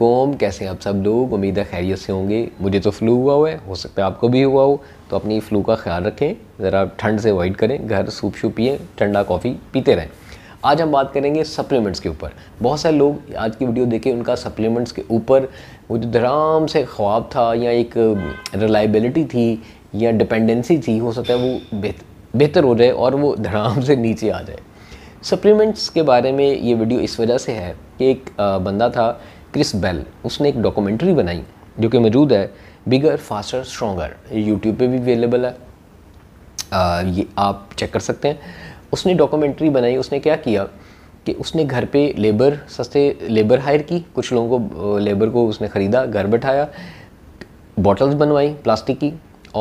वालेकुम कैसे आप सब लोग उम्मीद है खैरियत से होंगे मुझे तो फ्लू हुआ हुआ है हो सकता है आपको भी हुआ हो तो अपनी फ़्लू का ख्याल रखें ज़रा ठंड से अवॉइड करें घर सूप शूप पिए ठंडा कॉफ़ी पीते रहें आज हम बात करेंगे सप्लीमेंट्स के ऊपर बहुत सारे लोग आज की वीडियो देखें उनका सप्लीमेंट्स के ऊपर वो जो धराम से ख्वाब था या एक रिलायबिलिटी थी या डिपेंडेंसी थी हो सकता है वो बेहतर हो जाए और वो धराम से नीचे आ जाए सप्लीमेंट्स के बारे में ये वीडियो इस वजह से है कि एक बंदा था क्रिस बेल उसने एक डॉक्यूमेंट्री बनाई जो कि मौजूद है बिगर फास्टर स्ट्रॉगर यूट्यूब पर भी अवेलेबल है आ, ये आप चेक कर सकते हैं उसने डॉक्यूमेंट्री बनाई उसने क्या किया कि उसने घर पे लेबर सस्ते लेबर हायर की कुछ लोगों को लेबर को उसने ख़रीदा घर बैठाया बॉटल्स बनवाई प्लास्टिक की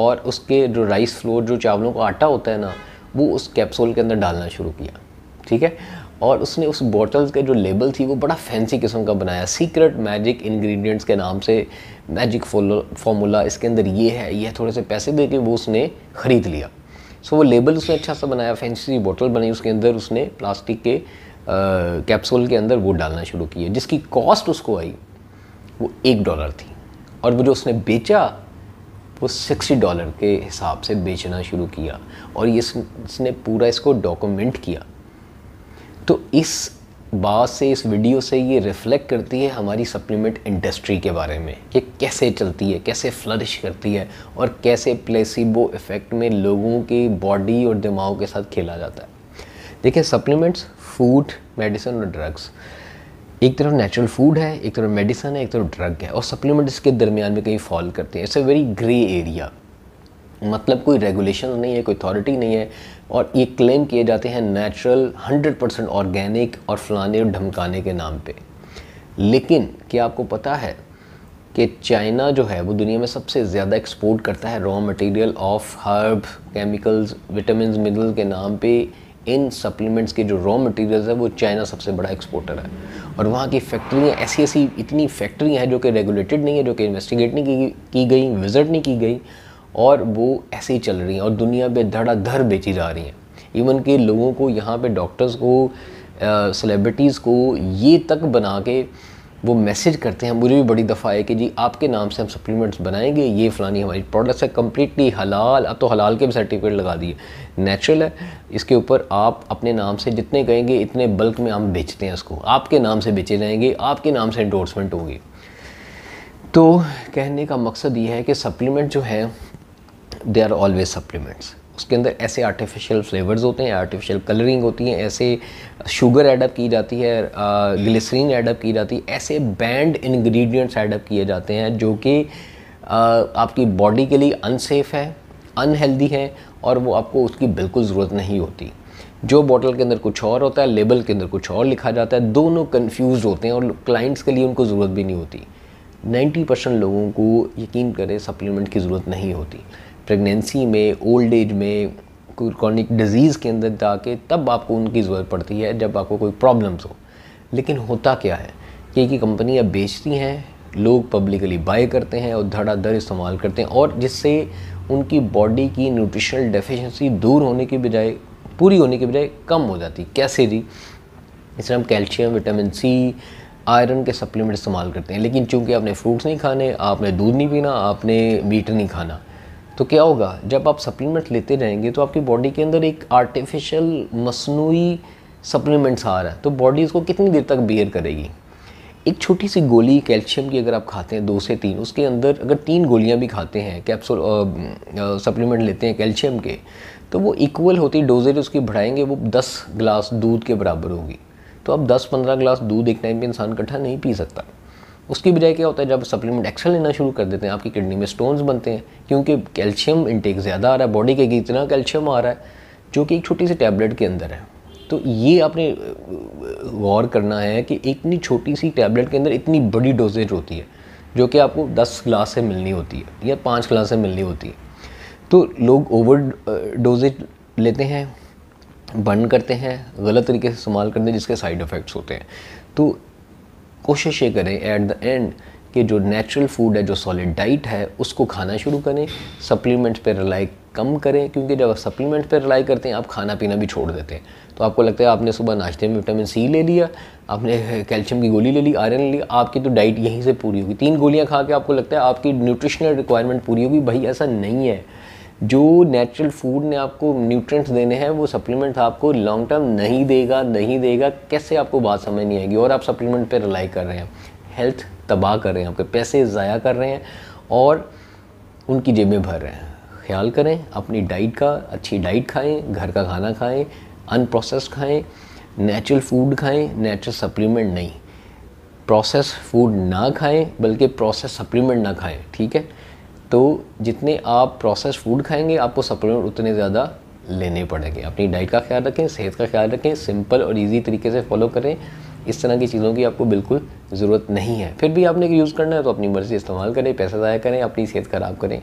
और उसके जो राइस फ्लोर जो चावलों का आटा होता है ना वो उस कैप्सूल के अंदर डालना शुरू किया ठीक है और उसने उस बॉटल्स के जो लेबल थी वो बड़ा फैंसी किस्म का बनाया सीक्रेट मैजिक इंग्रेडिएंट्स के नाम से मैजिक फॉर्मूला इसके अंदर ये है यह थोड़े से पैसे दे के वो उसने ख़रीद लिया सो वो लेबल उसने अच्छा सा बनाया फैंसी बॉटल बनाई उसके अंदर उसने प्लास्टिक के कैप्सूल के अंदर वो डालना शुरू किया जिसकी कॉस्ट उसको आई वो एक डॉलर थी और वो जो उसने बेचा वो सिक्सटी डॉलर के हिसाब से बेचना शुरू किया और ये इसने पूरा इसको डॉक्यूमेंट किया तो इस बात से इस वीडियो से ये रिफ्लेक्ट करती है हमारी सप्लीमेंट इंडस्ट्री के बारे में ये कैसे चलती है कैसे फ्लरिश करती है और कैसे प्लेसिबो इफ़ेक्ट में लोगों की बॉडी और दिमाग के साथ खेला जाता है देखिए सप्लीमेंट्स फूड मेडिसिन और ड्रग्स एक तरफ नेचुरल फूड है एक तरफ मेडिसिन है एक तरफ ड्रग है और सप्लीमेंट्स के दरमियान में कहीं फॉल करते हैं it's a very grey area मतलब कोई रेगुलेशन नहीं है कोई अथॉरिटी नहीं है और ये क्लेम किए जाते हैं नेचुरल 100 परसेंट ऑर्गेनिक और फलाने और ढमकाने के नाम पे लेकिन क्या आपको पता है कि चाइना जो है वो दुनिया में सबसे ज़्यादा एक्सपोर्ट करता है raw material of herb chemicals vitamin mineral के नाम पे इन सप्लीमेंट्स के जो रॉ मटेरियल्स है वो चाइना सबसे बड़ा एक्सपोर्टर है और वहाँ की फैक्ट्रियाँ ऐसी ऐसी इतनी फैक्ट्रियाँ हैं जो कि रेगुलेटेड नहीं है जो कि इन्वेस्टिगेट नहीं की, की गई विजिट नहीं की गई और वो ऐसे ही चल रही हैं और दुनिया में धड़ाधड़ बेची जा रही हैं इवन के लोगों को यहाँ पे डॉक्टर्स को सेलिब्रिटीज़ को ये तक बना के वो मैसेज करते हैं मुझे भी बड़ी दफ़ा है कि जी आपके नाम से हम सप्लीमेंट्स बनाएंगे ये फ़लानी हमारी प्रोडक्ट्स है कम्प्लीटली हलाल अब तो हलाल के भी सर्टिफिकेट लगा दिए नेचुरल है इसके ऊपर आप अपने नाम से जितने कहेंगे इतने बल्क में हम बेचते हैं इसको आपके नाम से बेचे जाएंगे आपके नाम से इंडोर्समेंट होंगे तो कहने का मकसद ये है कि सप्लीमेंट जो है दे आर ऑलवेज सप्लीमेंट्स उसके अंदर ऐसे आर्टिफिशियल फ्लेवर्स होते हैं आर्टिफिशियल कलरिंग होती है ऐसे शुगर एडअप की जाती है ग्लिसरीन एडअप की जाती है ऐसे बैंड इन्ग्रीडियंट्स एडअप किए जाते हैं जो कि आपकी बॉडी के लिए अनसेफ है अनहेल्दी है और वो आपको उसकी बिल्कुल ज़रूरत नहीं होती जो बॉटल के अंदर कुछ और होता है लेबल के अंदर कुछ और लिखा जाता है दोनों कन्फ्यूज़ होते हैं और क्लाइंट्स के लिए उनको ज़रूरत भी नहीं होती 90 परसेंट लोगों को यकीन करें सप्लीमेंट की ज़रूरत नहीं होती प्रेगनेंसी में ओल्ड एज में कोई क्रॉनिक डिजीज़ के अंदर जाके तब आपको उनकी ज़रूरत पड़ती है जब आपको कोई प्रॉब्लम्स हो लेकिन होता क्या है कि कि कंपनियाँ बेचती हैं लोग पब्लिकली बाय करते हैं और धड़ाधड़ इस्तेमाल करते हैं और जिससे उनकी बॉडी की न्यूट्रिशनल डेफिशिएंसी दूर होने की बजाय पूरी होने की बजाय कम हो जाती कैसे जी इसमें हम कैल्शियम विटामिन सी आयरन के सप्लीमेंट इस्तेमाल करते हैं लेकिन चूंकि आपने फ्रूट्स नहीं खाने आपने दूध नहीं पीना आपने मीट नहीं खाना तो क्या होगा जब आप सप्लीमेंट्स लेते रहेंगे तो आपकी बॉडी के अंदर एक आर्टिफिशियल मसनू सप्लीमेंट्स आ रहा है तो बॉडी इसको कितनी देर तक बियर करेगी एक छोटी सी गोली कैल्शियम की अगर आप खाते हैं दो से तीन उसके अंदर अगर तीन गोलियां भी खाते हैं कैप्सूल सप्लीमेंट लेते हैं कैल्शियम के तो वो इक्वल होती डोजेज उसकी बढ़ाएंगे वो दस ग्लास दूध के बराबर होगी तो अब दस पंद्रह ग्लास दूध एक टाइम पर इंसान इकट्ठा नहीं पी सकता उसकी बजाय क्या होता है जब सप्लीमेंट एक्स्ट्रा लेना शुरू कर देते हैं आपकी किडनी में स्टोन्स बनते हैं क्योंकि कैल्शियम इंटेक ज़्यादा आ रहा है बॉडी के इतना कैल्शियम आ रहा है जो कि एक छोटी सी टैबलेट के अंदर है तो ये आपने गौर करना है कि इतनी छोटी सी टैबलेट के अंदर इतनी बड़ी डोजेज होती है जो कि आपको दस ग्लास से मिलनी होती है या पाँच ग्लास से मिलनी होती है तो लोग ओवर डोजेज लेते हैं बर्न करते हैं गलत तरीके से इस्तेमाल करते हैं जिसके साइड इफ़ेक्ट्स होते हैं तो कोशिश ये करें एट द एंड कि जो नेचुरल फूड है जो सॉलिड डाइट है उसको खाना शुरू करें सप्लीमेंट्स पर रिलाई कम करें क्योंकि जब आप सप्लीमेंट्स पर रिलाई करते हैं आप खाना पीना भी छोड़ देते हैं तो आपको लगता है आपने सुबह नाश्ते में विटामिन सी ले लिया आपने कैल्शियम की गोली ले ली आयरन ले लिया आपकी तो डाइट यहीं से पूरी होगी तीन गोलियां खा के आपको लगता है आपकी न्यूट्रिशनल रिक्वायरमेंट पूरी होगी भाई ऐसा नहीं है जो नेचुरल फूड ने आपको न्यूट्रिएंट्स देने हैं वो सप्लीमेंट आपको लॉन्ग टर्म नहीं देगा नहीं देगा कैसे आपको बात समझ नहीं आएगी और आप सप्लीमेंट पर रिलाई कर रहे हैं हेल्थ तबाह कर रहे हैं आपके पैसे ज़ाया कर रहे हैं और उनकी जेबें भर रहे हैं ख्याल करें अपनी डाइट का अच्छी डाइट खाएं घर का खाना खाएं अनप्रोसेस खाएं नेचुरल फूड खाएं नेचुरल सप्लीमेंट नहीं प्रोसेस फूड ना खाएं बल्कि प्रोसेस सप्लीमेंट ना खाएं ठीक है तो जितने आप प्रोसेस फूड खाएंगे आपको सप्लीमेंट उतने ज़्यादा लेने पड़ेंगे अपनी डाइट का ख्याल रखें सेहत का ख्याल रखें सिंपल और इजी तरीके से फॉलो करें इस तरह की चीज़ों की आपको बिल्कुल ज़रूरत नहीं है फिर भी आपने यूज़ करना है तो अपनी मर्ज़ी इस्तेमाल करें पैसा ज़ाया करें अपनी सेहत ख़राब करें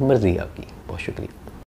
मर्ज़ी आपकी बहुत शुक्रिया